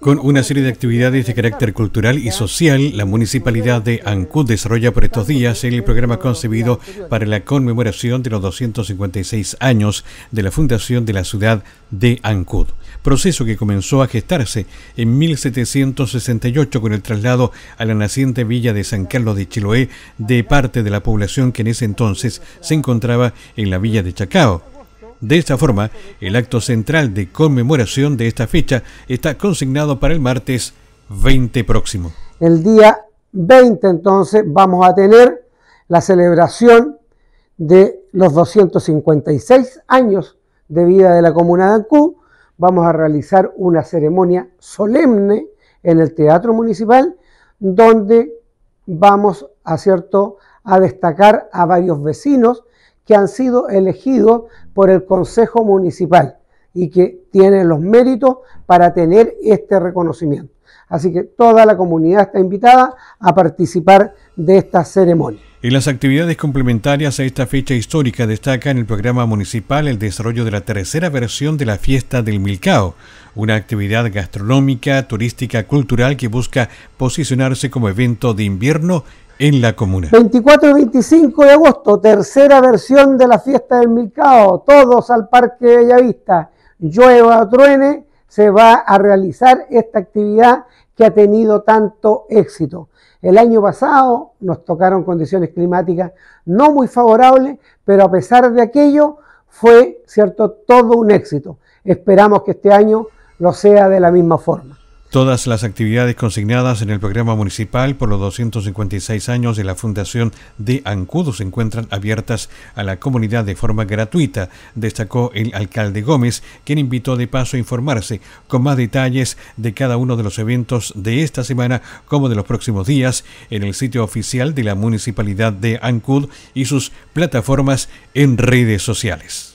Con una serie de actividades de carácter cultural y social, la municipalidad de Ancud desarrolla por estos días el programa concebido para la conmemoración de los 256 años de la fundación de la ciudad de Ancud, proceso que comenzó a gestarse en 1768 con el traslado a la naciente villa de San Carlos de Chiloé de parte de la población que en ese entonces se encontraba en la villa de Chacao de esta forma, el acto central de conmemoración de esta fecha está consignado para el martes 20 próximo. El día 20 entonces vamos a tener la celebración de los 256 años de vida de la comuna de Ancú. Vamos a realizar una ceremonia solemne en el Teatro Municipal donde vamos a, a destacar a varios vecinos que han sido elegidos por el Consejo Municipal y que tienen los méritos para tener este reconocimiento. Así que toda la comunidad está invitada a participar de esta ceremonia. En las actividades complementarias a esta fecha histórica destaca en el programa municipal el desarrollo de la tercera versión de la fiesta del Milcao, una actividad gastronómica, turística, cultural que busca posicionarse como evento de invierno en la comuna. 24 y 25 de agosto, tercera versión de la fiesta del Milcao. Todos al Parque Bellavista. Llueva o truene, se va a realizar esta actividad que ha tenido tanto éxito. El año pasado nos tocaron condiciones climáticas no muy favorables, pero a pesar de aquello fue, cierto, todo un éxito. Esperamos que este año lo sea de la misma forma. Todas las actividades consignadas en el programa municipal por los 256 años de la Fundación de Ancud se encuentran abiertas a la comunidad de forma gratuita, destacó el alcalde Gómez, quien invitó de paso a informarse con más detalles de cada uno de los eventos de esta semana como de los próximos días en el sitio oficial de la municipalidad de Ancud y sus plataformas en redes sociales.